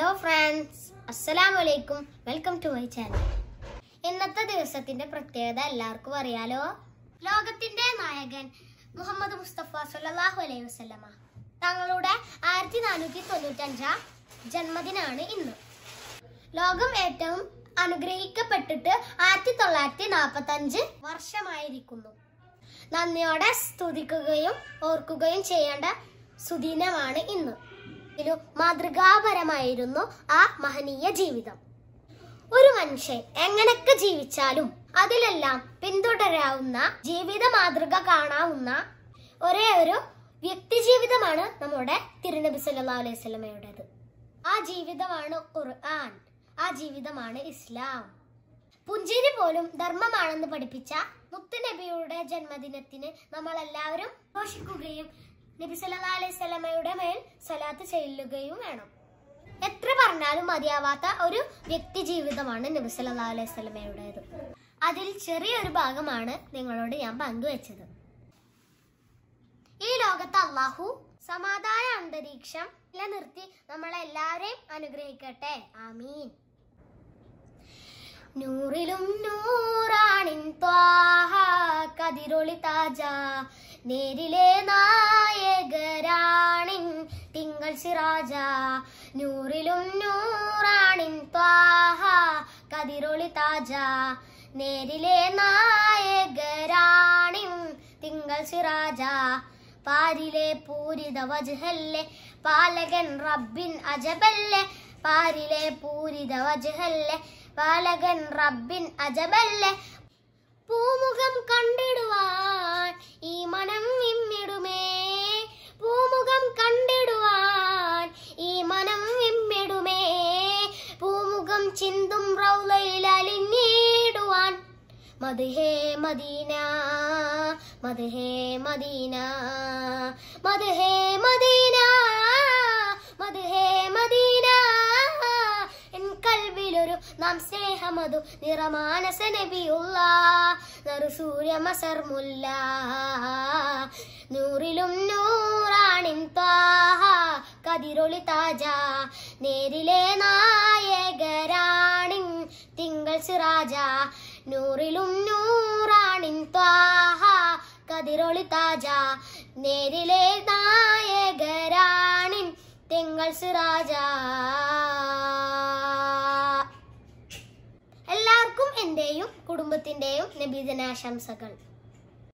hello friends അസ്സലാം വലൈക്കും welcome to my channel ഇന്നത്തെ ദിവസത്തിന്റെ പ്രത്യേകത എല്ലാവർക്കും അറിയാലോ ലോകത്തിന്റെ നായകൻ മുഹമ്മദ് മുസ്തഫ സല്ലാഹു അലൈഹി വസ്ലമ തങ്ങളുടെ ആയിരത്തി നാനൂറ്റി തൊണ്ണൂറ്റഞ്ചാം ജന്മദിനാണ് ഇന്ന് ലോകം ഏറ്റവും അനുഗ്രഹിക്കപ്പെട്ടിട്ട് ആയിരത്തി തൊള്ളായിരത്തി നാൽപ്പത്തി അഞ്ച് വർഷമായിരിക്കുന്നു നന്ദിയോടെ സ്തുതിക്കുകയും ഓർക്കുകയും ചെയ്യേണ്ട സുദിനമാണ് ഇന്ന് ഒരു മാതൃകാപരമായിരുന്നു ആ മഹനീയ ജീവിതം ഒരു മനുഷ്യൻ എങ്ങനെയൊക്കെ ജീവിച്ചാലും അതിലെല്ലാം പിന്തുടരാവുന്ന ജീവിത മാതൃക കാണാവുന്ന ഒരേ ഒരു വ്യക്തി ജീവിതമാണ് നമ്മുടെ തിരുനബി സല്ലാ അലൈഹി സ്വലമയുടേത് ആ ജീവിതമാണ് ഖുർആൻ ആ ജീവിതമാണ് ഇസ്ലാം പുഞ്ചിരി പോലും ധർമ്മമാണെന്ന് പഠിപ്പിച്ച മുത്തുനബിയുടെ ജന്മദിനത്തിന് നമ്മൾ എല്ലാവരും ഘോഷിക്കുകയും നബിസല്ലാ അലൈഹി മേൽ സ്വലാത്ത് ചെല്ലുകയും വേണം എത്ര പറഞ്ഞാലും മതിയാവാത്ത ഒരു വ്യക്തി ജീവിതമാണ് നബിസല്ലാ അലൈഹി അതിൽ ചെറിയൊരു ഭാഗമാണ് നിങ്ങളോട് ഞാൻ പങ്കുവച്ചത് ഈ ലോകത്ത് അള്ളാഹു സമാധാന അന്തരീക്ഷം നിലനിർത്തി നമ്മളെല്ലാവരെയും അനുഗ്രഹിക്കട്ടെ ആമീൻ നൂറിലും നൂറാണിൻ ത്വാഹാ അതിരൊളി താജ നേരിലെ നായകരാണിൻ തിങ്കൾ സിറാജ നൂറിലും നൂറാണിൻ ത്വാഹ കതിരൊളി താജ നേരിലെ നായകരാണിൻ തിങ്കൾ സിറാജ പാരിലെ പൂരിത വജ്ഹല്ലേ പാലകൻ റബ്ബിൻ അജബല്ലേ പാരിലെ പൂരിത വജ്ഹല്ലേ പാലകൻ റബ്ബിൻ അജബല്ലേ ചിന്തും അലിഞ്ഞിടുവാൻ മധുഹേ മദീന മധുഹേ മദീന മധുഹേ മദീന മധുഹേ മദീന എൻ കൽവിലൊരു നാം സ്നേഹമതു നിറമാനസ നബിയുള്ള നറു സൂര്യമസർ മുല്ല നൂറിലും നൂറാണിൻ താഹ കതിരൊളി താജ നേരിലെ നാ രാജ നൂറിലും നൂറാണിൻ ത്വാഹ കതിരൊളി താജ നേരിലെ നായകരാണിൻ തിങ്കൾ സിറാജ എല്ലാവർക്കും എൻ്റെയും കുടുംബത്തിൻ്റെയും നബീദിനാശംസകൾ